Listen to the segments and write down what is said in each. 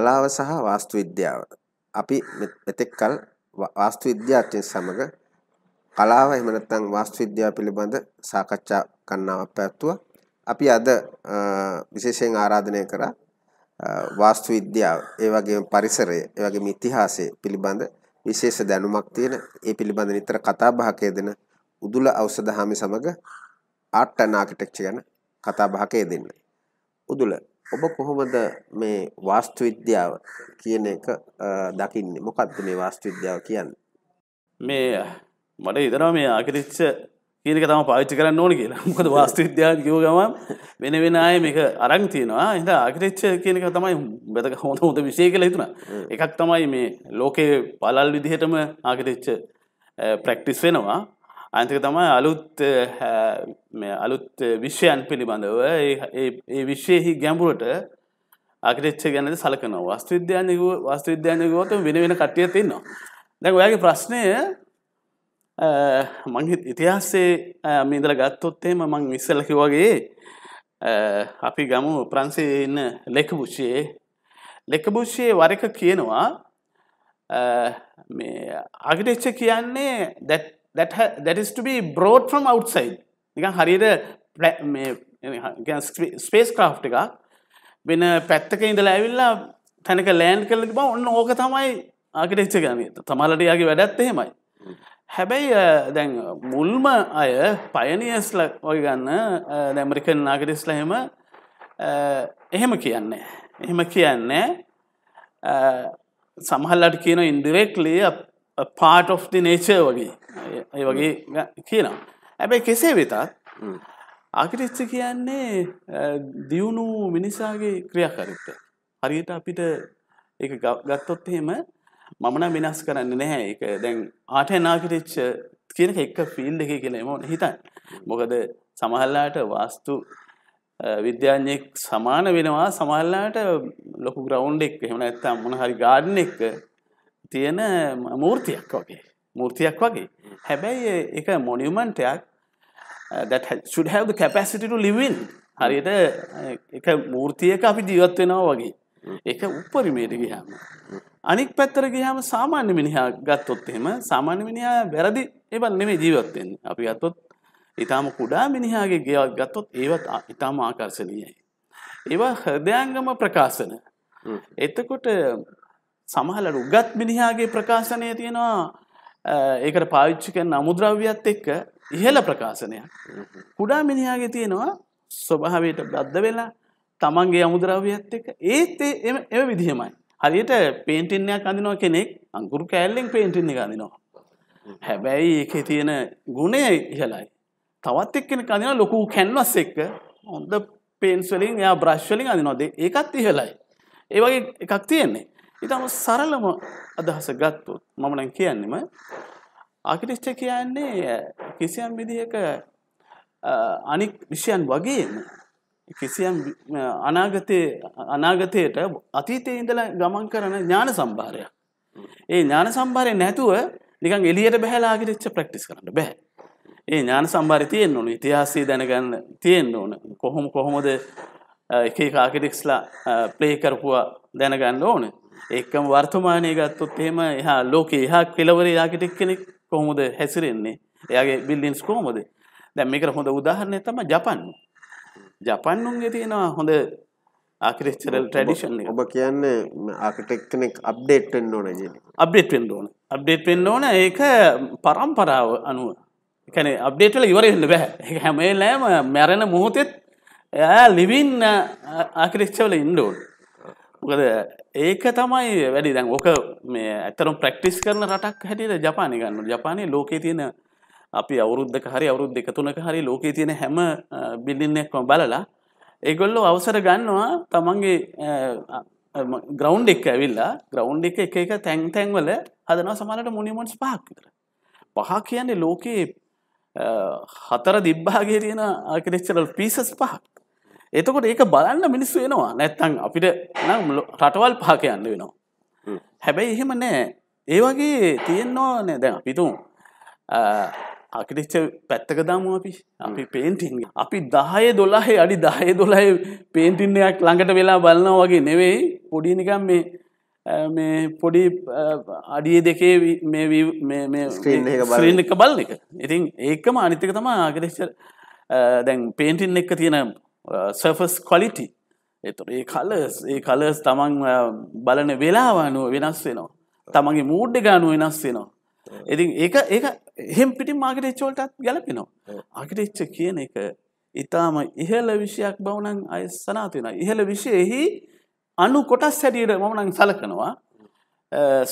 කලාව සහ වාස්තු විද්‍යාව. අපි මෙතෙක් කල වාස්තු විද්‍යාර්ථයන් සමග කලාව එහෙම නැත්නම් වාස්තු විද්‍යාව පිළිබඳ සාකච්ඡා කණ්ණාවක් පැවැත්තුවා. අපි අද විශේෂයෙන් ආරාධනය කරා වාස්තු විද්‍යාව, ඒ වගේම පරිසරය, ඒ වගේම ඉතිහාසය පිළිබඳ විශේෂ දැනුමක් තියෙන ඒ පිළිබඳ නිතර කතා බහක යෙදෙන උදුල ඖෂධ හාමි සමග ආර්ට් ඇන්ඩ් ආකිටෙක්චර් ගැන කතා බහක යෙදෙන්න. උදුල ඔබ කොහොමද මේ වාස්තු විද්‍යාව කියන එක දකින්නේ මොකක්ද මේ වාස්තු විද්‍යාව කියන්නේ මේ මට හිතනවා මේ ආකිරිච්ච කියන එක තම පාවිච්චි කරන්න ඕන කියලා මොකද වාස්තු විද්‍යාව කිව්ව ගමන් වෙන වෙන අය මේක අරන් තියෙනවා එහෙනම් ආකිරිච්ච කියන එක තමයි වැදගත් හොඳ හොඳ විශේෂ කියලා හිතුණා එකක් තමයි මේ ලෝකේ පළල් විදිහටම ආකිරිච්ච ප්‍රැක්ටිස් වෙනවා අන්තික තමයි අලුත් අලුත් විශ්වයන් පිළිබඳව ඒ විශ්වයෙහි ගැඹුරට අකිරච්ච ගැනද සලකනවා වස්තුවිද්‍යානක වස්තුවිද්‍යානකවත වෙන වෙන කට්ටිය තින්නවා. දැක ඔයාගේ ප්‍රශ්නය මංහිත් ඉතිහාස්සේ මීදල ගත්තොත්තේම මං විස්සලකි වගේ අපි ගමු ප්‍රන්සේ ඉන්න ලෙකබුෂයේ ලෙකබුෂයේ වරක කියනවා අගිටච්ච කියන්නේ දැට් that that is to be brought from outside. නිකන් හරියට මේ ස්පේස්ක්‍රාෆ්ට් එකක් වෙන පැත්තක ඉඳලා ඇවිල්ලා තැනක ලෑන්ඩ් කරලා තිබා ඔන්න ඕක තමයි ආකිටෙක්චර් කියන්නේ. තමලට යාගේ වැඩත් එහෙමයි. හැබැයි දැන් මුල්ම අය පයනියස්ල ඔය ගන්න දැමරිකන් නාගරිස්ල එහෙම එහෙම කියන්නේ. එහෙම කියන්නේ සමහල්ලට කියන ඉන්ඩිරෙක්ලි පාට of the nature වගේ ඒ වගේ කියනවා. ඇබැයි කෙසේ වෙතත් ආකිරිච්ච කියන්නේ දියුණු මිනිසාගේ ක්‍රියාකරිත. හරියට අපිට ඒ ගත්තොත් එහෙම මමන වෙනස් කරන්න නැහැ එක දැන් ආට නාකිරිච්ච කියන එක ෆිල් එක කියලම හිතන්. මොකද සමහල්ලාට වාස්තු විද්‍යාඥයෙක් සමාන වෙනවා සමල්ලාට ලොකු ග්‍රවන්් එක් එහෙම ඇත්තම් මොන හරි ගාඩන එක්ක තියෙන මූර්තියක් වගේ මූර්තියක් වගේ හැබැයි එක මොනිමන්ටයක් uh, should have the capacity to live in හරියට uh, එක මූර්තියක අපි ජීවත් වෙනවා වගේ එක උපරිමයට ගියාම අනික් පැත්තර ගියාම සාමාන්‍ය මිනිහා ගත්තොත් එහෙම සාමාන්‍ය මිනිහා වැරදි ඒවල් නෙමෙයි ජීවත් වෙන්නේ අපි ගත්තොත් ඊටාම කුඩා මිනිහාගේ ගෙයක් ගත්තොත් ඒවත් ඊටාම ආකර්ශනීයයි ඒවා හෘදයාංගම ප්‍රකාශන එතකොට සමහල රුගත් මිනිහාගේ ප්‍රකාශනය තියෙනවා ඒකට පාවිච්චි කරන අමුද්‍රව්‍යත් එක්ක ඉහළ ප්‍රකාශනයක්. කුඩා මිනිහාගේ තියෙනවා ස්වභාවයට බද්ධ වෙලා තමන්ගේ අමුද්‍රව්‍යත් එක්ක ඒත් එම විදිහමයි. හරියට පේන්ටින්නයක් අඳිනවා කෙනෙක් අංකුරු කෑල්ලෙන් පේන්ටින්න ගඳිනවා. හැබැයි ඒකේ තියෙන ගුණය ඉහලයි. තවත් එක්කෙන අඳින ලොකු කැන්වස් එක්ක හොඳ පේන්ස්වලින් යා බ්‍රශ්වලින් අඳිනවාද ඒකත් ඉහලයි. ඒ වගේ එකක් තියෙන්නේ. ඉතාම සරලම අදහස ගත්තොත් මම නම් කියන්නෙම ආකිටිස්ට කියන්නේ කිසියම් විදිහක අනික් විෂයන් වගේම කිසියම් අනාගතයේ අනාගතයට අතීතයේ ඉඳලා ගමන් කරන ඥාන සම්භාරයක්. ඒ ඥාන සම්භාරය නැතුව නිකන් එළියට බහැලා ආකිටිස්ට ප්‍රැක්ටිස් කරන්න බෑ. ඒ ඥාන සම්භාරය තියෙන්න ඕන. ඉතිහාසය දැනගන්න තියෙන්න ඕන. කොහොම කොහොමද එක එක ආකිටික්ස්ලා ප්ලේ කරපුවා දැනගන්න ඕනේ. ඒකම වර්තමානය ගත්තොත් එහෙම එහා ලෝක එහා කෙලවර යාකට එක්කෙනෙක් කොහොමද හැසිරෙන්නේ එයාගේ බිල්ලින්ස් කොහොමද දැන් මේකට හොඳ උදාහරණයක් තමයි ජපන් ජපන්නුන්ගේ තියෙනවා හොඳ ආකිටෙක්චරල් ට්‍රැඩිෂන් එක ඔබ කියන්නේ ආකිටෙක් කෙනෙක් අප්ඩේට් වෙන්න ඕන කියන්නේ අප්ඩේට් වෙන්න ඕන අප්ඩේට් වෙන්න ඕන ඒක පරම්පරාව අනුව ඒ කියන්නේ අප්ඩේට් වෙලා ඉවර වෙන්න බෑ ඒක හැම වෙලේම මැරෙන මොහොතෙත් එයා ලිවින් ආකිටෙක්චර් වල ඉන්න ඕනේ මොකද ඒක තමයි වැඩි දැන් ඕක මේ ඇතරම් ප්‍රක්ටිස් කරන රටක් හැටියට ජපානය ගන්න ජපානය ලෝකේ තියෙන අපි අවුරුද්ධ හරි අවුරුද් දෙක තුනක හරි ලෝකේ තියෙන හැම බිල්ලින්නෙක්ම බලලා ඒගොල්ලෝ අවසර ගන්නවා තමන්ගේ ග්‍රවන්් එක ඇවිල්ලා ග්‍රවන්් එක එක එක තැන් තැන්වල හදනවා සමලට මුනිමොන්ස් පහක් විතර පහ කියන්නේ ලෝකයේ හතර දිබ්බාගේ තියෙන ආකිරෙක්චරල් පිසස් පහක් එතකොට ඒක බලන්න මිනිස්සු වෙනවා නැත්තං අපිට නම් රටවල් පහක යන්න වෙනවා. හැබැයි එහෙම නෑ ඒ වගේ තියෙන්නවා නෑ දැන් අපිතුම් අකිටිච්ච පැත්තක දමු අපි අපි පේන්ටිං අපි දහය දොලාහේ අඩි දහය දොලයි පේන්ටින්නයක් ළඟට වෙලා බලන්න වගේ නෙවෙයි පොඩිනිකම් මේ මේ පොඩි අඩිය දෙකේ ස්්‍රීන් එක බලන එක ඉතින් ඒකම අනිතික තම ආගරිච්ච දැන් පේන්ටින් එක තියෙන සෆස් කොලිටි එතුට ඒ කලස් ඒ කලස් තමන් uh, බලන වෙලාවනුව වෙනස් වෙනවා. තමන්ගේ මූඩ්ඩ ගානුව වෙනස් වෙනවා. එති ඒ ඒ හෙම් පිටි මාගට එච්චෝල්ටත් ගැලපෙනවා. ආකිටච්ච කියන එක ඉතාම ඉහල විෂයක් බවනං අය සනාතිෙන. ඉහල විෂයෙහි අනු කොටස් හැටියට මමනං සලකනවා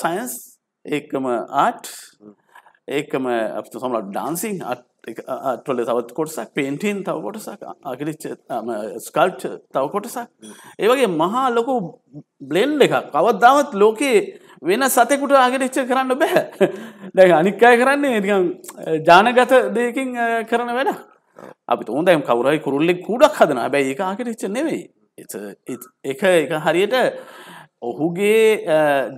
සයින්ස් uh, ඒකම ආට් ඒකම අප සමලට ඩාන්සිං අත් අටවල තවත් කොටසක් පේන්ටීන් තව කොටසක් අකිරිච්ච ස්කල්ට් තව කොටසක් ඒවගේ මහා ලොකු බ්ලෙන්් එක කවත්දාවත් ලෝකයේ වෙන සතෙකුට අගිරිච්ච කරන්න බැහැ දැ අනික්කාය කරන්නේ නිකම් ජානගත දෙයකින් කරන වැඩ අපි තෝන්දයම් කවරයි කුරුල්ලෙක් කුඩක් හදන බැයි ඒ ආකිරිච්ච නෙවෙයි එක එක හරියට ඔහුගේ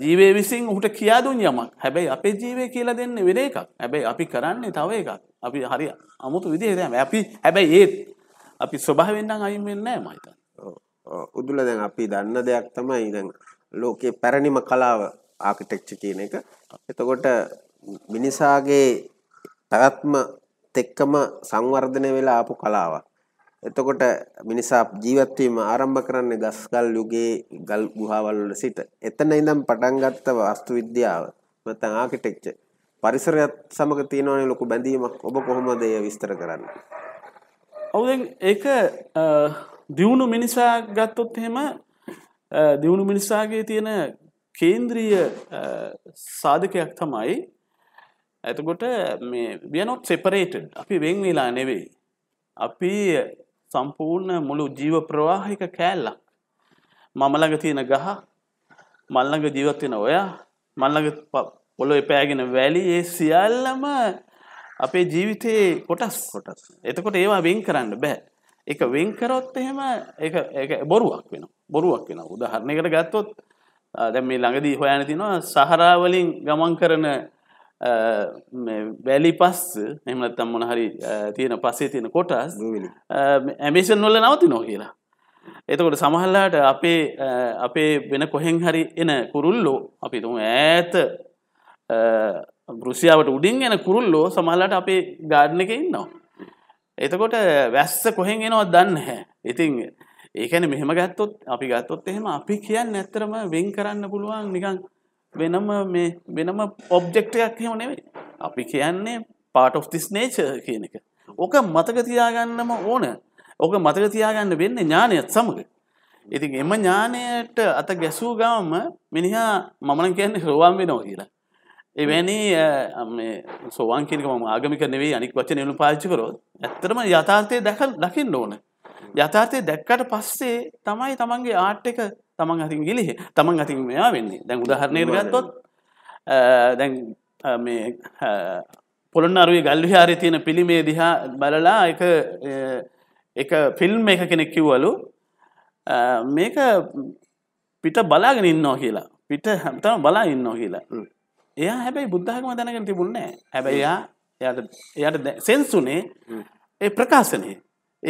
ජීවය විසින් ඔහුට කියා දුන් යමක් හැබැයි අපේ ජීවය කියලා දෙන්න වෙන එකක් හැබැයි අපි කරන්නේ තව එකක් අපි හරි අමුතු විදිහට අපි හැබැයි ඒත් අපි ස්වභාවයෙන්නම් අයින් වෙන්නේ නැහැ මම හිතන්නේ. උදුල දැන් අපි දන්න දෙයක් තමයි දැන් ලෝකේ පැරණිම කලාව ආකිටෙක්චර් කියන එක. එතකොට මිනිසාගේ පැවැත්ම එක්කම සංවර්ධනය වෙලා ආපු කලාවක්. එතකොට මිනිසා ජීවත් වීම ආරම්භ කරන්නේ ගස්කල් යුගයේ ගල් ගුහාවල් වල සිට. එතන ඉඳන් පටන් ගත්ත වාස්තු විද්‍යාව නැත්නම් ආකිටෙක්චර් පරිසරයත් සමග තියෙනවනේ ලොකු බැඳීමක්. ඔබ කොහොමද ඒ විස්තර කරන්නේ? ඔව් ඒක දියුණු මිනිසා ගත්තොත් එහෙම දියුණු මිනිසාගේ තියෙන කේන්ද්‍රීය සාධකයක් තමයි එතකොට මේ we are not separated අපි වෙන් වෙලා නෙවෙයි අපි සම්පූර්ණ මුළු ජීව ප්‍රවාහික කෑල්ලක්. මමළඟ තියෙන ගහ මල්ළඟ ජීවත්වෙන ඔයා මල්ළඟ පොලො එපෑගෙන වැලි ඒ සියල්ලම අපේ ජීවිතයේ කොටස් කොටස්. එතකොට ඒවා වෙන් කරන්න බෑ. එක වෙන් කරොත් එහෙම බොරුවක් වෙන බොරුවක් වෙන උදාහරණයකට ගත්තොත් දැ මේ ළඟදී හොයන තිනවා සහරාවලින් ගමන් කරන වැලි පස් එමනත්තම් මොන හරි තියෙන පසේ තියෙන කොටස් ඇමිෂන් නොල නවති නො කියලා. එතකොට සමහල්ලාට අපේ අපේ වෙන කොහෙන් හරි එන කුරුල්ලෝ අපි තුම ඈත බෘෂයාවට උඩින් එන කුරුල්ලෝ සමහල්ලාට අපේ ගාඩ්න එක ඉන්නවා. එතකොට වැස්ස කොහෙන් එනවත් දන්න හැ ඉතින් ඒකැන මෙහම ගත්තොත් අපි ගත්තොත් එහෙම අපි කියන්න ඇත්තරම වෙන් කරන්න පුළුවන් නිකං වෙනම මේ වෙනම ඔබ්ජෙක්ටයක් හෙම නෙවෙයි අපි කියන්නේ පාට of this nature කියන එක ඕක මතක තියාගන්නම ඕන ඕක මතක තියාගන්න වෙන්නේ ඥානයත් සමග ඉතින් එම ඥානයට අත ගැසූ ගාම මිනිහා මමන කියන්නේ රෝවාන් වෙනවා කියලා එවැනි සෝවාන් කියනක මම ආගමික නෙවෙයි අනික් වචන එළු පාවිච්චි කරොත් ඇත්තටම යථාර්ථය දැක දකින්න ඕන යථාර්ථය දැක්කට පස්සේ තමයි තමන්ගේ ආට් එක තමන් අතින් ගිලිහ තමන් අතින් මෙයා වෙන්නේ දැන් උදහරණය ගත්තොත් දැන් පොළොන් අරුවේ ගල්ලි හාරි තියෙන පිළිමේ දිහා බලලා එක එක ෆිල්ම් එක කෙනෙක් කිව්වලු මේක පිට බලාගෙන ඉන්නවා කියලා පිට හැතම බලා ඉන්නවා කියලා එයා හැබැයි බුද්ධහකම දැනගෙන තිබුණනෑ හැබැයි යා එයට එයට සෙන්සුනේ ඒ ප්‍රකාශනය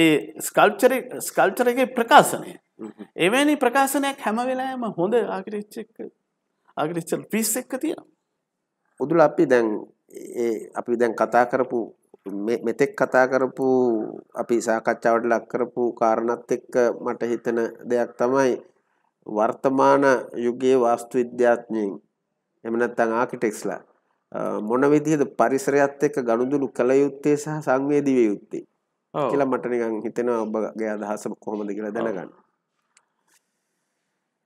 ඒ ස්කල්චර ස්කල්චර එක ප්‍රකාශනය එවැනි ප්‍රකාශනයක් හැම වෙලාවෙම හොඳ ආග්‍රීච් එක්ක ආග්‍රීච් 20 එක්ක තියෙනවා. උදුල අපි දැන් ඒ අපි දැන් කතා කරපු මෙතෙක් කතා කරපු අපි සාකච්ඡාවට ලක් කරපු කාරණත් එක්ක මට හිතෙන දෙයක් තමයි වර්තමාන යුගයේ වාස්තු විද්‍යාඥයින් එහෙම නැත්නම් ආකිටෙක්ස්ලා මොන විදිහද පරිසරයත් එක්ක ගනුදෙනු කළ යුත්තේ සහ සංවේදී විය යුත්තේ කියලා මට නිකන් හිතෙනවා ඔබගේ අදහස කොහොමද කියලා දැනගන්න.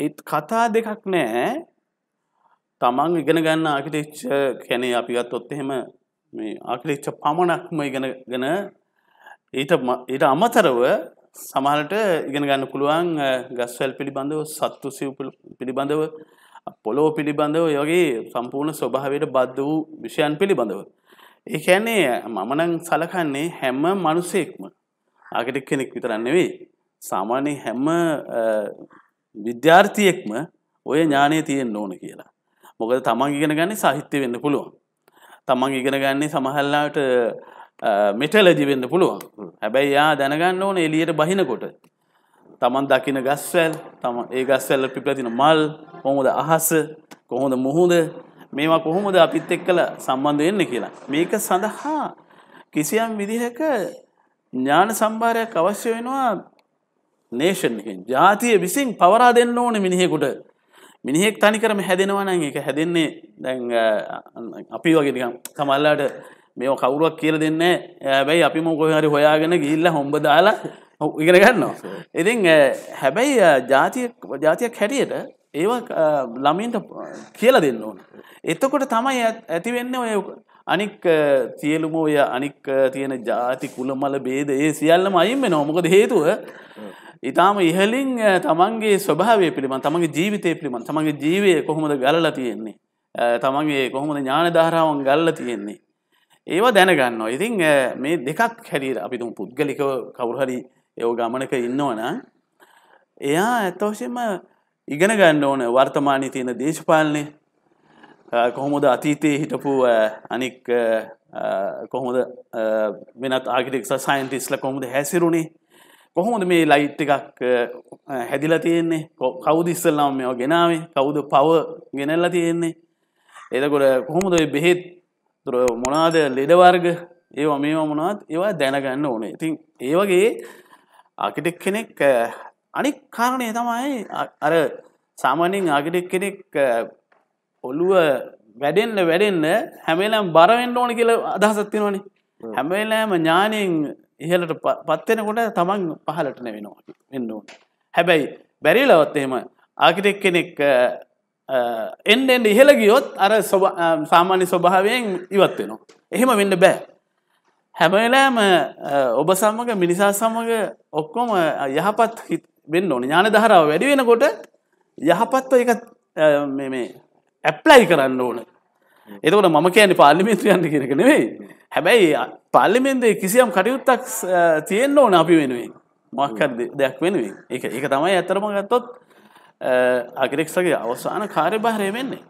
ඒත් කතා දෙකක් නෑ තමන් ඉගෙන ගන්න ආකිලිච්ච කැනේ අපි ගත්තොත් එහෙම මේ ආකිලිච්ච පමණක්ම ඉගෙන ගෙන ඊට ඊට අමතරව සමහරට ඉගෙන ගන්න පුළුවන් ගස්වැල් පිළිබඳව සත්තු සිව් පිළිබඳව පොලෝ පිළිබඳව යගේ සම්පූර්ණ ස්වභාවයට බද්ධ වූ විෂයන් පිළිබඳව. ඒ කියන්නේ මමනං සලකන්නේ හැම මනුසෙක්ම ආගටක් කෙනෙක් විතරන්නෙවෙයි. සාමාන්‍ය හැම විද්‍යාර්ථයෙක්ම ඔය ඥානය තියෙන් ඕන කියලා. මොකද තමන් ඉගෙන ගන්නේ සාහිත්‍ය වෙන්න පුළුවන්. තමන් ඉගෙන ගන්නේ සමහල්ලාට මෙටලජි වෙන්න පුළුවන් හැබැයි යා දැනගන්න ඕන එලියට බහිනකොට තමන් දකින ගස්වැල් තම ඒ ගස්වැල්ල පිපතින මල් කොහොමද අහස කොහොඳ මුහුද මේවා කොහොමද අපිත් එක් කළ සම්බන්ධ වෙන්න කියලා මේක සඳහා කිසියම් විදිහක ඥාන සම්භාරයක් අවශ්‍ය වෙනවා නේෂන් එකෙන් ජාතිය විසින් පවරා දෙන්න ඕන මිනිහෙකුට මිනිහෙක් තනිකරම හැදෙනවන එක හැදෙන්නේ දැන් අපි වගේ සමල්ලාට මේ කවුරුවක් කියල දෙන්න බැයි අපි මොකොහරි හොයාගෙන ගිල්ල හොම්බ දාලා ඉගෙන ගන්නවා. ඉතින් හැබැයි ජාතියක් හැටියට ඒවා ළමින්ට කියල දෙන්න ඕන. එතකොට තමයි ඇතිවෙන්න ඔය අනික් සියලුම ඔය අනික් තියෙන ජාති කුල මල බේද ඒ සියල්ලම අයින්ම නොමොකද හේතුව ඉතාම ඉහලින් තමන්ගේ ස්වභාවය පිළිබඳ තමන්ගේ ජීවිතය පිළිබඳ තමන්ගේ ජීවය කොහොමද ගලල තියෙන්නේ. තමන්ගේ කොහොමද ඥාන ධාරාවන් ගල්ල තියෙන්නේ. ඒවා දැනගන්න. ඉතින් මේ දෙකක් හැරිර අපිතුම පුද්ගලික කවුරහරි යෝ ගමනක ඉන්නවන. එයා ඇත්තවශයෙන්ම ඉගෙන ගන්න ඕන වර්තමානය තියෙන දේශපාලනය කොහොමද අතීතයේ හිටපු අනික් කොහොමද වෙනත් ආගිටෙක් සයින්ටිස්ල කොහොමද හැසිරුණේ කොහොමද මේ ලයිට් එකක් හැදිලා තියෙන්නේ කවුද ඉස්සල්ලාම මේවා ගෙනාවේ කවුද පව ගෙනල්ලා තියෙන්නේ එතකොට කොහොමද ඔය බෙහෙත් මොනාද ලෙඩ වර්ග ඒවා මේවා මොනවත් ඒවා දැනගන්න ඕනේ. ඉතින් ඒ වගේ ආකිටෙක් කෙනෙක් අනික් කාරණය තමයි අර සාමාන්‍යයෙන් ආකිටෙක් කෙනෙක් ඔළුව වැඩෙන්න වැඩෙන්න හැමෙලම් බරවෙන්න ඕන කියලා අදහසක් තියෙනවනේ. හැමෙලම ඥාණයෙන් ඉහලට පත්වෙනකොට තමන් පහලට නැවෙනවා වෙන්න ඕන. හැබැයි බැරිලවත් එහෙම ආකිටෙක් කෙනෙක් එන්ඩෙන්ඩ ඉහළ ගියොත් අර සාමාන්‍ය ස්වභාවයෙන් ඉවත් වෙනවා. එහෙම වෙන්න බෑ. හැමවෙලෑම ඔබ සමඟ මිනිසා සමඟ ඔක්කොම යහපත් වෙන්න ඕන ඥාන දහරාව වැඩි වෙනකොට යහපත්ව එක ඇප්ලයි කරන්න ඕන එතකොට මම කියන්නේ පාර්ලිමේන්තුයන්න කියනක නෙවෙයි. හැබැයි පාර්ලිමේන්තුවේ කිසියම් කටයුත්තක් තියෙන්න ඕන අපි වෙනුවෙන්. මොකක් හරි දෙයක් වෙනුවෙන්. ඒක ඒක තමයි ඇත්තටම ගත්තොත් අග්‍රෙක්සගේ අවසාන කාර්යභාරය වෙන්නේ.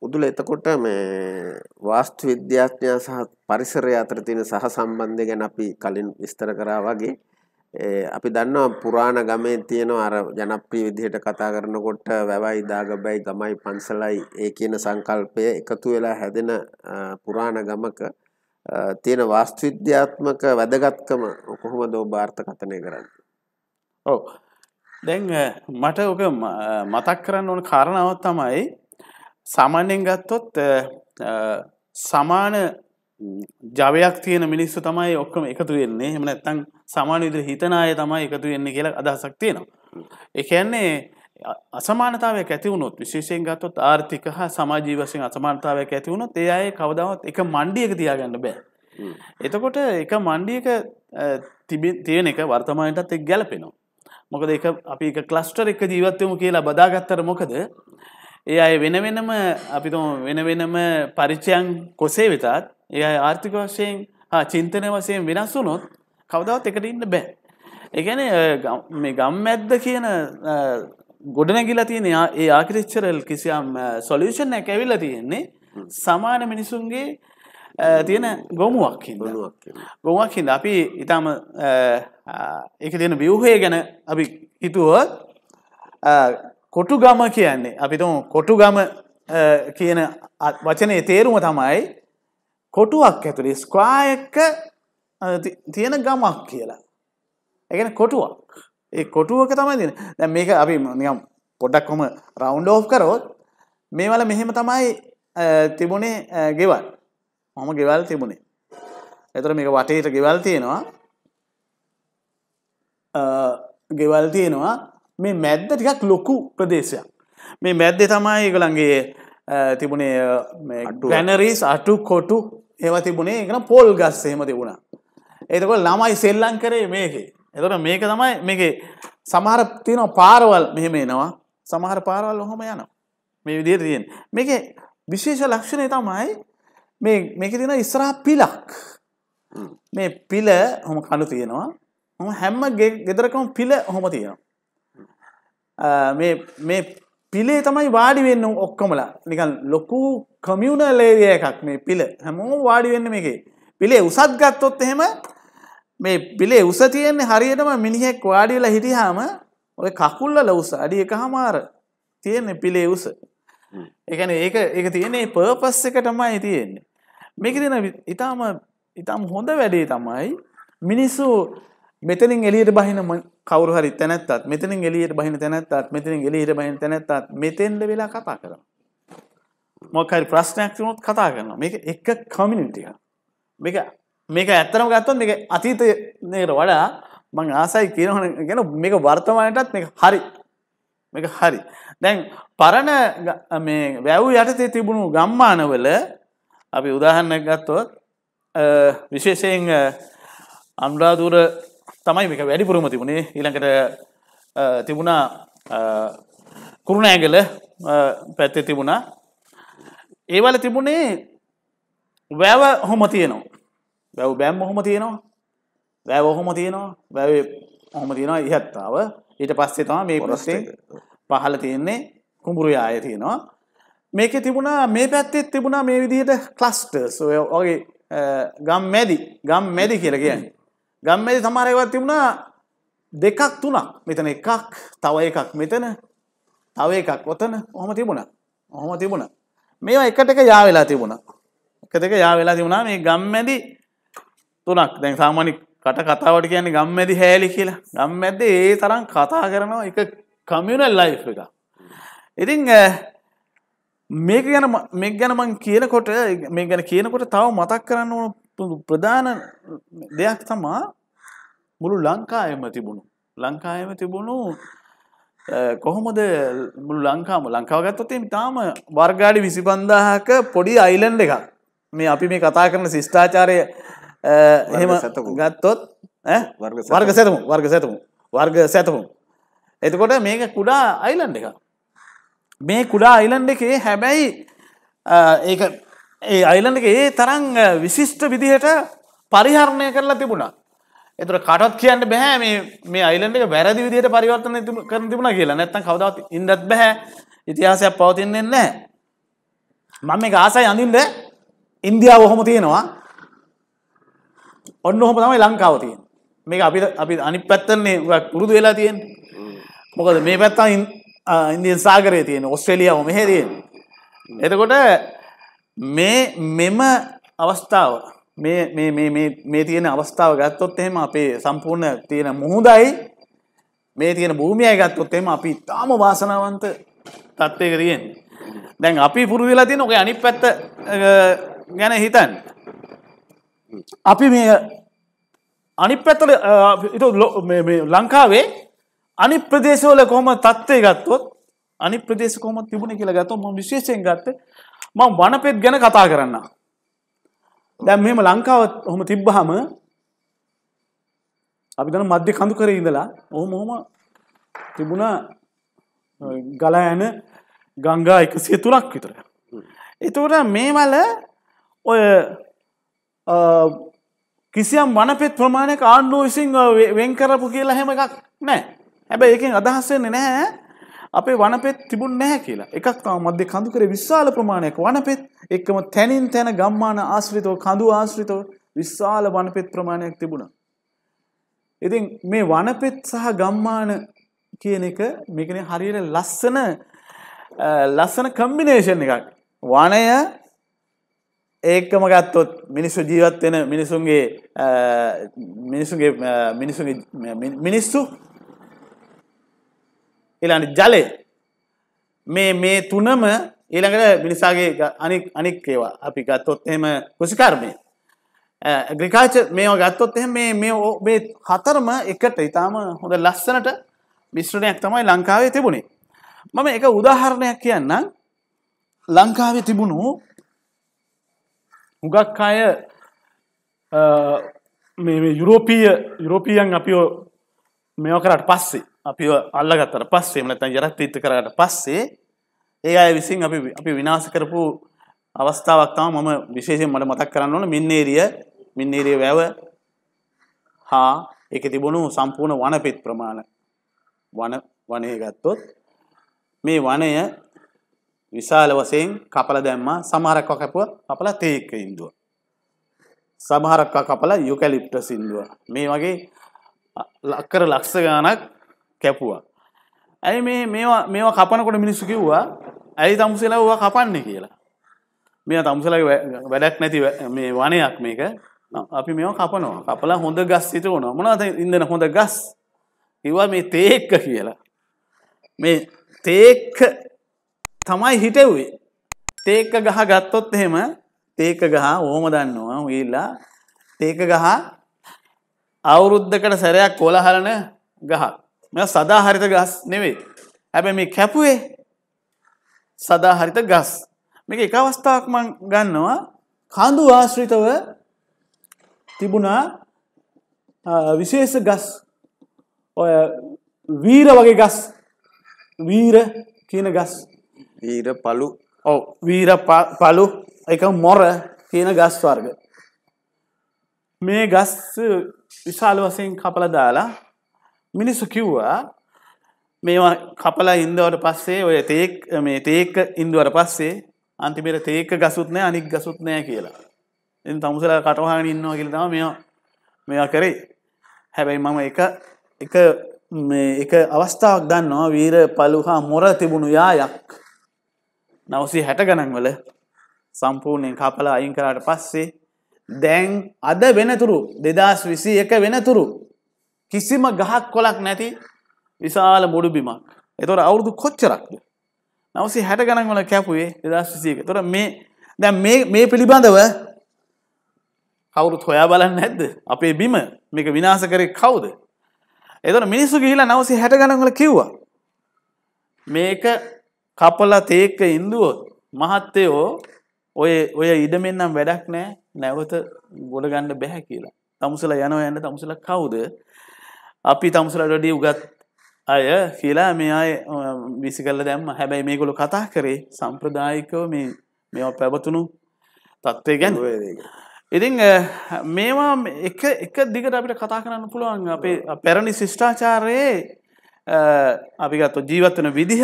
උදුල එතකොට මේ වාස්තු විද්‍යාඥයා සහ පරිසරය අතර තියෙන සහසම්බන්ධය ගැන අපි කලින් විස්තර කරා වගේ අපි දන්නවා පුරාණ ගමේ තියෙනවා අර ජනප්‍රිය විදිහට කතා කරනකොට වැවයි දාගබයි ගමයි පන්සලයි ඒ කියන සංකල්පය එකතු වෙලා හැදෙන පුරාණ ගමක තියෙන වාස්තුවිද්‍යාත්මක වැදගත්කම කොහොමද ඔබ අර්ථකථනය කරන්නේ? ඔව්. දැන් මට ඔක මතක් කරන්න ඕන කාරණාවක් තමයි සාමාන්‍යයෙන් ගත්තොත් සමාන ජවයක් තියෙන මිනිස්සු තමයි ඔක්කම එකතු වෙන්නේ හෙම නැත්තං සමාන විදිර හිතනාය තමයි එකතු වෙන්න කියලා අදහසක් තියෙනවා. එකන්නේ අසමානතාවයක් ඇතිවුණොත් විශේෂයෙන් ගත්තොත් ආර්ථික හා සමාජී වශයෙන් අසමානතාවයක් ඇතිවුණොත් ඒ අය කවදාවත් එක මණ්ඩියක තියාගන්න බෑ. එතකොට එක මණ්ඩියක තියෙන එක වර්තමානයටත් එක් ගැලපෙනවා. මොකද එක අපි එක ක්ලස්ටර් එක ජීවත්වමු කියලා බදාගත්තර මොකද ඒ අය වෙන වෙනම අපිතුම වෙන වෙනම පරිචයන් කොසේ වෙතත් ඒ අය ආර්ථික වශයෙන් චින්තනය වශයෙන් වෙනස් වුනොත් කවදාවත් එකට ඉන්න බෑ. එකන මේ ගම් ඇද්ද කියන ගොඩනැගිලා තියෙන ඒ ආකිරිච්චරල් කිසියම් සොලියෂන් එක ඇවිල්ලා තියෙන්නේ සමාන මිනිසුන්ගේ තියෙන ගොමුවක් හිදලුවක් ගොමුවක් හිද අපි ඉතාම එක තියෙන බියවහය ගැන අපි හිතුවත් කොටු ගම කියන්නේ අපිතුම කොටු ගම කියන වචනය තේරුම තමයි කොටුවක් ඇතුළේ ස්කා එක තියෙන ගමක් කියලා. එකන කොටුවක් ඒ කොටුවක තමයි තින දැ මේක අපි නියම් පොඩක් කොම රවන්් ෝ් කරෝත් මේවල මෙහෙම තමයි තිබුණේ ගෙවල් මම ගෙවල් තිබුණේ එතර මේක වටේට ගෙවල් තියෙනවා ගෙවල් තියෙනවා මේ මැද්ද ටිකක් ලොකු ප්‍රදේශයක් මේ මැද්දේ තමයි ඒගොළන්ගේ තිබුණේ ගැනරීස් අටු කොටු ඒව තිබුණේ එකන පොල් ගස් එහෙම තිබුණා. එතකොල් ළමයි සෙල්ලං කරේ මේකේ. එතොට මේක තමයි මේක සමහර තියනෝ පාරවල් මෙහෙම එනවා සමහර පාරවල් ඔහොම යනවා. මේ විදිර තියෙන්. මේක විශේෂ ලක්ෂණය තමයි මේක තින ඉස්රා පිලක්. මේ පිල හොම කණු තියෙනවා හොම හැම්ම ගෙදරකම පිල හොම තියෙනවා. මේ පිලේ තමයි වාඩි වෙන්න ඔක්කොමලා නිකන් ලොකු කමියුනල් ඒරියා එකක් මේ පිළ හැමෝම වාඩි වෙන්න මේකේ. පිළේ උසත් ගත්තොත් එහෙම මේ පිළේ උස තියෙන්නේ හරියටම මිනිහෙක් වාඩි වෙලා හිටියාම ඔය කකුල් වල උස අඩි එකහමාර තියෙන්නේ පිළේ උස. ඒ කියන්නේ ඒක ඒක තියෙන්නේ පර්පස් එක තමයි තියෙන්නේ. මේක දෙන ඊටාම ඊටාම හොඳ වැඩේ තමයි මිනිස්සු මෙතනින් එළියට බහින කවුරු හරි තැනැත්තත් මෙතනින් එළියට බහින තැනැත්තත් මෙතනින් එළියට බහින තැනැත්තත් මෙතෙන්ද වෙලා කතා කරනවා. මොකරි ප්‍රශ්නයක් වුණොත් කතා කරනවා මේක එක කමිනිටිය මේක මේක ඇත්තනම ගත්තොත් මේක අතීතය නේර වඩා මං ආසයි කියනවන ගැන මේක වර්තමානයටත් මේක හරි මේක හරි දැන් පරණ මේ වැැව් යටතේ තිබුණු ගම්මානවල අපි උදාහන්න ගත්තොත් විශේෂයෙන් අම්රාදුර තමයි මේක වැඩිපුරම තිබුණේ ඊළඟට තිබුණා කුරුණෑගල පැත්තේ තිබුණා ඒවල තිබුණේ වැෑව හොම තියනවා වැැව් බැම් ොහොම තියෙනවා වැෑ ඔහොම තියෙනවා වැැවේ හොම තියෙනවා ඉහත්තාව ඊට පස්සේ තම මේ ප්‍රස්සේ පහල තියෙන්නේ කුඹුරු යාය තියෙනවා මේක තිබුණා මේ පැත්තෙත් තිබුණා මේ විදිහට කලස්ටර්ස් ඔය ඔගේ ගම් මැදි ගම් මැදි කියල කියන්න ගම් මැදි සමාරයවත් තිබුණා දෙකක් තුනක් මෙතන එකක් තව එකක් මෙතන තව එකක් ඔතන ඔහොම තිබුණ ඔහොම තිබුණා මේවා එකට එක යා වෙලා තිබුණා. එක දෙක යා වෙලා තිබුණා මේ ගම්මැදි තුනක් දැන් සාමාන්‍ය කට කතාවට කියන්නේ ගම්මැදි හැලි කියලා. ගම්මැද්ද ඒ තරම් කතා කරනවා එක කමියුනල් ලයිෆ් එක. ඉතින් මේක ගැන මේක ගැන මම කියනකොට මේක ගැන කියනකොට තව මතක් කරන්න ඕන ප්‍රධාන දෙයක් තමයි මුළු ලංකාවෙම තිබුණු ලංකාවෙම තිබුණු කොහොමද ලංකාම ලංකාව ගත්තොතින් තාම වර්ගාඩි විසි පන්දාහක පොඩි අයිලන්ඩ එකක් මේ අපි මේ කතා කරන ශිෂ්ඨාචාරය එහෙම ගත්තොත් වර්ග සැතමු වර්ග සැතමු වර්ග සැතමු. එතකොට මේක කුඩා අයිලන්ඩ එක. මේ කුඩා අයිලන්ඩ එකේ හැබැයි ඒ ඒ අයිලන්ඩ එක ඒ තරං විශිෂ්ට විදිහට පරිහරණය කරලා තිබුණා එතුට කටත් කියන්න බැහැ මේ මේ අයිලන්ඩ එක වැරදි විදියට පරිවර්තන කරන තිබුණ කියලා නැත්තන් කවදත් ඉන්නත් බැහැ ඉතිහාසයක් පවතින්නේ නැහැ. මම මේ ආසයි අඳින්ද ඉන්දියාව ඔහොම තියෙනවා ඔන්න ඔහොම තමයි ලංකාව තියෙන මේක අපි අපි අනි පැත්තන්නේ පුරුදු වෙලා තියෙන් මොකද මේ පැත්තා ඉන්දියන් සාගරය තියෙන ඔස්ට්‍රලියාව මෙහෙ තියෙන එතකොට මේ මෙම අවස්ථාව මේ තියෙන අවස්ථාව ගත්තොත් එහෙම අපේ සම්පූර්ණ තියෙන මුහුදයි මේ තියෙන භූමියයි ගත්තොත් එහෙම අපි තාම වාසනාවන්ත තත්ත්වයක තියෙන්නේ. දැන් අපි පුරුදු වෙලා තියෙන ඔක අනිත් පැත්ත ගැන හිතන්න. අපි මේ අනිත් පැත්තට ලංකාවේ අනි ප්‍රදේශවල කොහොම තත්ත්වය ගත්තොත් අනි ප්‍රදේශ කොහොම තිබුණ කියලා ගත්තොත් මම විශේෂයෙන් ගත්තේ මම වනපෙත් ගැන කතා කරන්නම්. දැන් මෙහෙම ලංකාව ඔහොම තිබ්බහම අපි දන්න මධ්‍ය කඳු කරේ ඉඳලා ඔහොම ඔහොම තිබුණා ගලා යන ගංගා 103ක් විතර. ඒතකොට මේ වල ඔය කිසියම් වනපෙත් ප්‍රමාණයක ආණ්ඩුව විසින් වෙන් කරපු කියලා හැම එකක් නැහැ. හැබැයි ඒකෙන් අදහස් වෙන්නේ නැහැ අපේ වනපෙත් තිබුණ නැහැ කියලා. එකක් තමයි මධ්‍ය කඳුකරේ විශාල ප්‍රමාණයක් වනපෙත් එක්කම තැනින් තැන ගම්මාන ආශ්‍රිතව කඳු ආශ්‍රිතව විශාල වනපෙත් ප්‍රමාණයක් තිබුණා. ඉතින් මේ වනපෙත් සහ ගම්මාන කියන එක මේකනේ හරියට ලස්සන ලස්සන කම්බිනේෂන් එකක්. වනය ඒකම ගත්තොත් මිනිස්සු ජීවත් වෙන මිනිසුන්ගේ මිනිසුන්ගේ මිනිසුන්ගේ මිනිස්සු ඊළඟ ජලය මේ මේ තුනම ඊළඟට මිනිසාගේ අනික් අනික් ඒවා අපි ගත්තොත් එහෙම කෘෂිකර්මය ග්‍රිකාච මේවා ගත්තොත් එහෙම මේ මේ මේ හතරම එකට ඊටාම හොඳ ලස්සනට මිශ්‍රණයක් තමයි ලංකාවේ තිබුණේ මම එක උදාහරණයක් කියන්නම් ලංකාවේ තිබුණු හුඟක් අය මේ යුරෝපීය යුරෝපියන් අපිෝ මේව කරට පස්සේ අපි අල්ලගත්තට පස්සේ නැත්නම් ජරත්‍ත්‍විත කරගට පස්සේ ඒ අය විසින් අපි අපි විනාශ කරපු අවස්ථාවක් තමයි මම විශේෂයෙන් මට මතක් කරන්න ඕන මින්නේරිය මින්නේරිය වැව හා ඒකේ තිබුණු සම්පූර්ණ වනපෙත් ප්‍රමාණ වන වනය ගත්තොත් මේ වනය විශාල වශයෙන් කපලා දැම්මා සමහරක් කපුව කපලා තේක ඉන්දුව සමහරක් කපලා යුකැලිප්ටස් ඉන්දුව මේ වගේ ලක්කර ලක්ෂ ගාණක් කැපුවා. ඇයි මේ මේවා මේවා කපනකොට මිනිස්සු කිව්වා ඇයි තමුසෙලා ඕවා කපන්නේ කියලා. මේ තමුසෙලාගේ වැඩක් නැති මේ වනයක් මේක. අපි මේවා කපනවා. කපලා හොඳ ගස් හිට උනවා. මොනවද ඉන්දන හොඳ ගස්? කිව්වා මේ තේක්ක කියලා. මේ තේක්ක තමයි හිටෙව්වේ. තේක්ක ගහ ගත්තොත් එහෙම තේක ගහ ඕහම දන්නවා ගිල්ලා තේක ගහ අවුරුද්ධකට සැරයක් කොලහලන ගහක් මේ සදාහරිත ගස් නෙවෙයි. හැබැයි මේ කැපුවේ සදාහරිත ගස්. මේක එක අවස්ථාවක් මම ගන්නවා කඳු ආශ්‍රිතව තිබුණා විශේෂ ගස් ඔය වීර වගේ ගස් වීර කියන ගස් වීර පලු ඔව් වීර පලු එක මොර කියන ගස් වර්ග මේ ගස් විශාල වශයෙන් කපලා දාලා මිනිස්සු කිව්වා මේවා කපලා ඉන්දවට පස්සේ ඔය තේක් මේ තේක ඉන්දුවට පස්සේ අන්තිමෙර තේක ගසුත් නෑ අනික් ගසුත් නෑ කියලා එ තමුසල කටවහගෙන ඉන්නවා කියලතාව මෙ මෙයා කරේ හැබැයි මම එක එක එක අවස්ථාවක් දන්නවා වීර පලුහා මොර තිබුණු යායක් නවසී හැට ගණන්වල සම්පූර්ණයෙන් කපලා අයින් කරාට පස්සේ දැන් අද වෙනතුරු දෙදස් විසි එක වෙනතුරු කිසිම ගහක් කොලක් නැති විශාල මුඩු බිමක්. එතොට අවුරුදු කොච්චරක්ද. නවසේ හැට ගණන් වල කැපුවේ දෙදස්සිසියක තොර මේ දැ මේ පිළිබඳව කවුරුත් හොයා බලන්න නැද්ද අපේ බිම මේක විනාස කරේ කවුද. එතොට මිනිස්සු ගිහිලා නවසේ හැට ගණන්වල කිව්වා. මේක කපල තේක ඉන්දුවොත් මහත්තයෝ ඔය ඔය ඉඩමෙන්න්නම් වැඩක් නෑ නැවත ගොඩගන්න බැහැ කියලා තමුසල යනව යන්න තමුසල කවුද අපි තමුසලට ඩිය උගත් අය කියලා මේ අය විසි කල්ල දැම්ම හැබැයි මේ ගොලු කතා කරේ සම්ප්‍රදායිකව මේ මෙ පැවතුණු තත්ත්වය ගැන් ඉතිං මේවා එක දිගට අපිට කතා කරන්න පුළුවන් අපේ පැරණි ශිෂ්ඨාචාරයේ අපිගත්තු ජීවත්වන විදිහ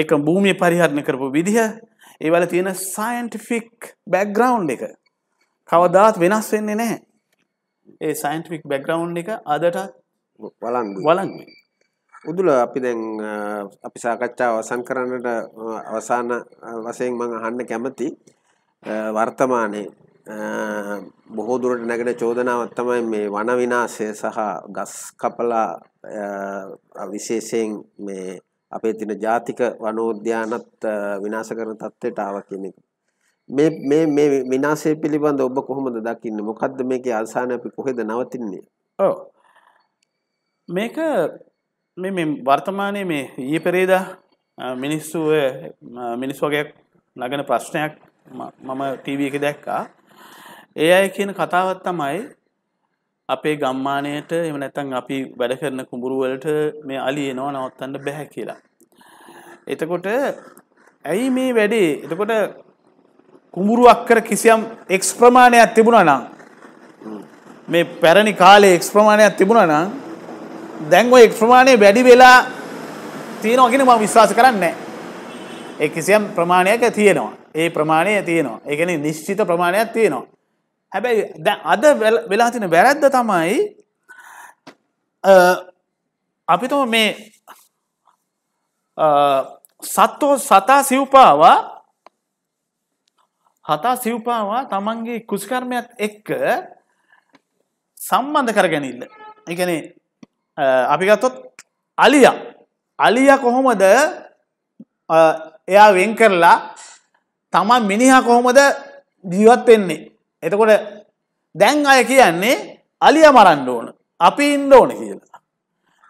එක භූමිය පරිහරණ කරපු විදිහ ඒවල තියෙන සයින්ටිෆික් බැක්ග්‍රවන්් එක කවදාත් වෙනස් වෙන්නේ නෑ ඒ සයින්ටිෆික් බැක්ග්‍රවන්් එක අදටත් වලංගු වලංගුයි උදුල අපි දැන් අපි සාකච්ඡා අවසන් කරන්නට අවසාන වශයෙන් මම අහන්න කැමති වර්තමානයේ බොහෝ දුරට නැගෙන චෝදනාවක් තමයි මේ වන විනාශය සහ ගස් කපලා විශේෂයෙන් මේ අපේ තින ජාතික වනෝද්‍යානත් විනාශ කරන තත්ත්වයට ආවා කියන එක. මේ මේ මේ විනාශය පිළිබඳ ඔබ කොහොමද දකින්නේ? මොකද්ද මේකේ අවසානය අපි කොහෙද නවතින්නේ? ඔව් මේක මේ වර්තමානය මේ ඊ පෙරේදා මිනිස්සු මිනිස් වගේක් නගන ප්‍රශ්නයක් මම ටීව එක දැක්කා ඒ අය කියන කතාවත් තමයි අපේ ගම්මානයට එම නැතන් අපි වැඩ කරන කුඹුරුවලට මේ අලියනවා නවත්තන්න බැහැ කියලා. එතකොට ඇයි මේ වැඩේ එතකොට කුඹුරුවක් කර කිසියම් එක්ස්ප්‍රමාණයක් තිබුණ නම් මේ පැරණි කාලේ එක්ස්ප්‍රමාණයක් තිබුණ නම් දැන් ඔය ප්‍රමාණය වැඩි වෙලා තියෙනවා කියන මම විශ්වාස කරන්නේ ඒ කිසියම් ප්‍රමාණයක තියෙනවා. ඒ ප්‍රමාණය තියෙනවා. ඒ කියන්නේ නිශ්චිත ප්‍රමාණයක් තියෙනවා. හැබැයි දැන් අද වෙලා තියෙන වැරද්ද තමයි අපි තම මේ සත්වෝ සතා සිව්පාවා හතා සිව්පාවා තමන්ගේ කුෂ්කර්මයක් එක්ක සම්බන්ධ කරගැනිල්ල. එකනේ අපි ගත්තොත් අලිය අලිය කොහොමද එයා වෙන් කරලා තමන් මිනිහා කොහොමද ජීවත් වෙන්නේ එතකොට දැන් අය කියන්නේ අලිය මරන්න ඕන අපි ඉන්න ඕන කියලා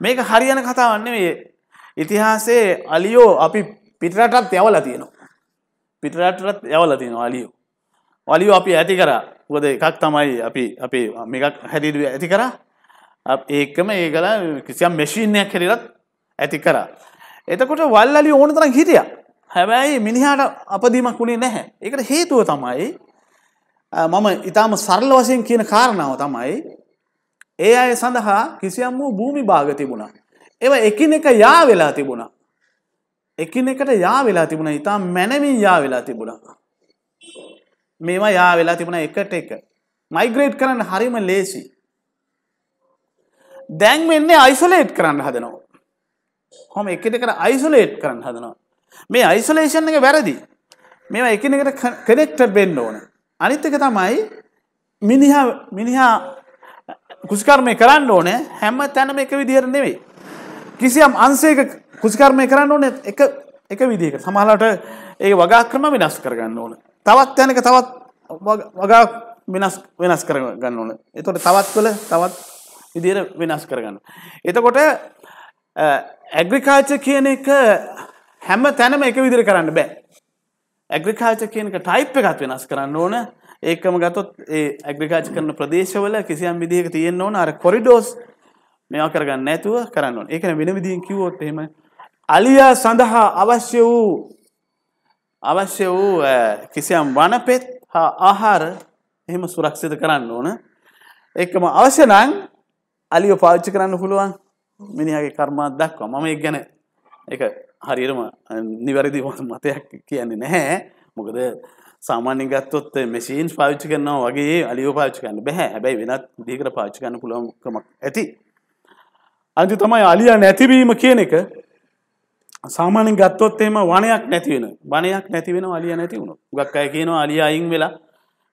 මේක හරියන කතාවන්නේ මේ ඉතිහාසේ අලියෝ අපි පිටරටත් යවලා තියෙනවා පිටරටත් යවලා තියෙනවා අලියෝ අලියෝ අපි ඇති කරා ගොද එකක් තමයි අපි අපි මේකක් හැදිදුව ඇති කරා ඒකම ඒගල කිසියම් මෙශීනයක් හැරිලත් ඇති කරා. එතකොට වල්ලලි ඕන තරම් හිටිය. හැබැයි මිනිහාට අපදීමක් වුණේ නැහැ. ඒකට හේතුව තමයි මම ඉතාම සරල වශයෙන් කියන කාරණාව තමයි ඒ අය සඳහා කිසියම් වූ භූමි භාග තිබුණා. ඒව එකිනෙක යා වෙලා තිබුණා. එකිනෙකට යා වෙලා තිබුණා. ඉතාම මැනවින් යා වෙලා තිබුණා. මේවා යා වෙලා තිබුණා එකට එක. මයිග්‍රේට් කරන්න හරිම ලේසි. දැන් වෙන්නේ අයිසොලේට් කරන්න හදනවා. හොම එකට කර අයිසොලේට් කරන්න හදනවා. මේ අයිසොලේෂන් එක වැරදි. මේවා එකනකට කනෙක්ටර් වෙන්න ඕන. අනිත් එක තමයි මිනිහා මිනිහා කුසිකර්මය කරන්න ඕනේ හැම තැනම එක විදිහට නෙවෙයි. කිසියම් අංශයක කුසිකර්මය කරන්න ඕනේ එක එක විදිහකට. සමහරවිට ඒ වගා ක්‍රම වෙනස් කරගන්න ඕන. තවත් තැනක තවත් වගා වෙනස් වෙනස් කරගන්න ඕන. ඒතකොට තවත් වල තවත් විදිර වෙනස් කරගන්න. එතකොට ඇග්‍රිකාච කියන එක හැම තැනම එක විදිර කරන්න බෑ. ඇග්‍රිකාච කියනක ටයිප් එකත් වෙනස් කරන්න ඕන ඒකම ගතොත් ඒ ඇග්‍රිකාච කරන ප්‍රදේශවල කිසියම් විදිහක තියෙන්න ඕන අර කොරිඩෝස් මේවා කරගන්න නැතුව කරන්න ඕන. ඒකන වෙන විදිහෙන් කිව්වොත් එහෙම අලියා සඳහා අවශ්‍ය වූ අවශ්‍ය වූ කිසියම් වනපෙත් හා ආහාර එහෙම සුරක්ෂිත කරන්න ඕන. ඒකම අවශ්‍ය නම් අලිය පාවිච්චි කරන්න පුළුවන් මිනිහාගේ කර්මාත් දක්වා මම එක් ගැන එක හරිරම නිවැරදි මතයක් කියන්නේ නැහැ මොකද සාමාන්‍ය ගත්තොත් මෙසිීන්ස් පාවිච්චි කරනවා වගේ අලියෝ පාච්චි කන්න බැහැ හැබැයි වෙනත් දීකර පාච්චි කන්න පුළුවන්කමක් ඇති අන්ති තමයි අලිය නැතිවීම කියන එක සාමානෙන් ගත්තොත් එම වනයක් නැතිවෙන බණයක් නැතිවෙන අලිය නැතිවුණු ගක් අය කියනවා අලිය අයින් වෙලා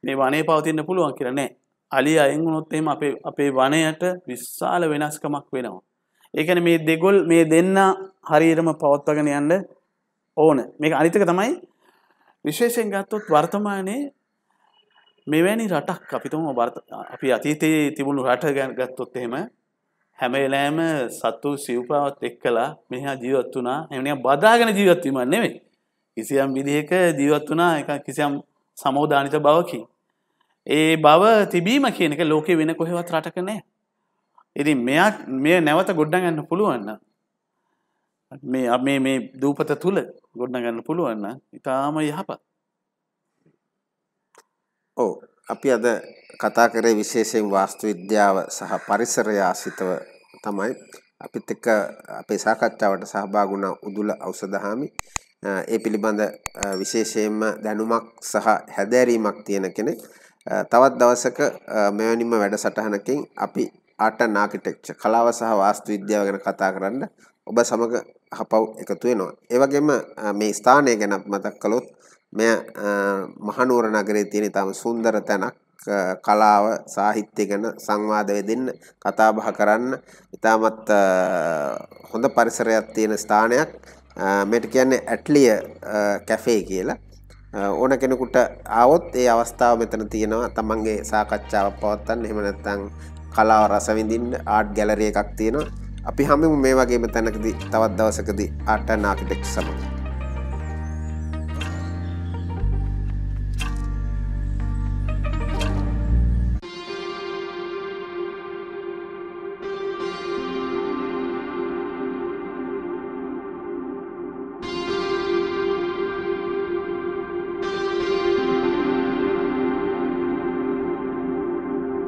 මේ වනේ පවතින්න පුළුවන් කියරනෑ අලි අයංගුණොත් එම අපේ අපේ වනයට විශාල වෙනස්කමක් වෙනවා. ඒකන මේ දෙගොල් මේ දෙන්න හරිරම පවත්වගෙන යන්න ඕන මේ අනිතක තමයි විශේෂෙන් ගත්තොත් වර්තමානයේ මෙවැනි රටක් අපිතුම අපි අතීතයේ තිබුණු රට ගැන ගත්තොත් එහෙම හැමවෙලෑම සත්තු සිව්පාවත් එක් කලා මෙහා ජීවත් වනා එමනි බදාගෙන ජීවත්වීමන් නෙවේ කිසියම් විදිහක ජීවත් වනා එක කිසියම් සමෝධානිත බවකි ඒ බව තිබීම කියනක ලෝකෙ වෙන කොහෙවත් රටක නෑ. ඉතින් මෙයාත් මේ නැවත ගොඩ්ඩගන්න පුළුවන්න. මේ අපේ මේ දූපත තුළ ගොඩ්ඩගන්න පුළුවන්න ඉතාම යහපත්. ඕ අපි අද කතා කරේ විශේෂයෙන් වාස්තු විද්‍යාව සහ පරිසරයාසිතව තමයි අපිත් එක්ක අපේ සාකච්ඡාවට සහභාගුණ උදුල අවසදහාමි ඒ පිළිබඳ විශේෂයෙන්ම දැනුමක් සහ හැදෑරීමක් තියෙන කෙනෙක් තවත් දවසක මෙවැනිම වැඩසටහනකින් අපි ආට නාකිටෙක්ච කලාව සහ වාස්තු විද්‍යාව ගැන කතා කරන්න ඔබ සමග හපව් එකතු වෙනවා. ඒවගේම මේ ස්ථානය ගැනත් මතක් කළොත් මෙය මහනුවර නගරේ තියෙන ඉතාම සුන්දර තැනක් කලාව සාහිත්‍ය ගැන සංවාද වෙදෙන්න කතා බහ කරන්න ඉතාමත් හොඳ පරිසරයක් තියෙන ස්ථානයක් මේට කියන්නේ ඇට්ලිය කැෆේ කියලා ඕන කෙනෙකුට අවොත් ඒ අවස්ථාව මෙතන තියෙනවා තමන්ගේ සාකච්ඡාවක් පවත්තන්න එහෙම නැත්තං කලාව රසවිඳින් ආඩ් ගැලරිය එකක් තියෙනවා අපි හමම මේ වගේ මෙතැනකදී තවත් දවසකදී ආටන් ආකිටෙක් සමඟ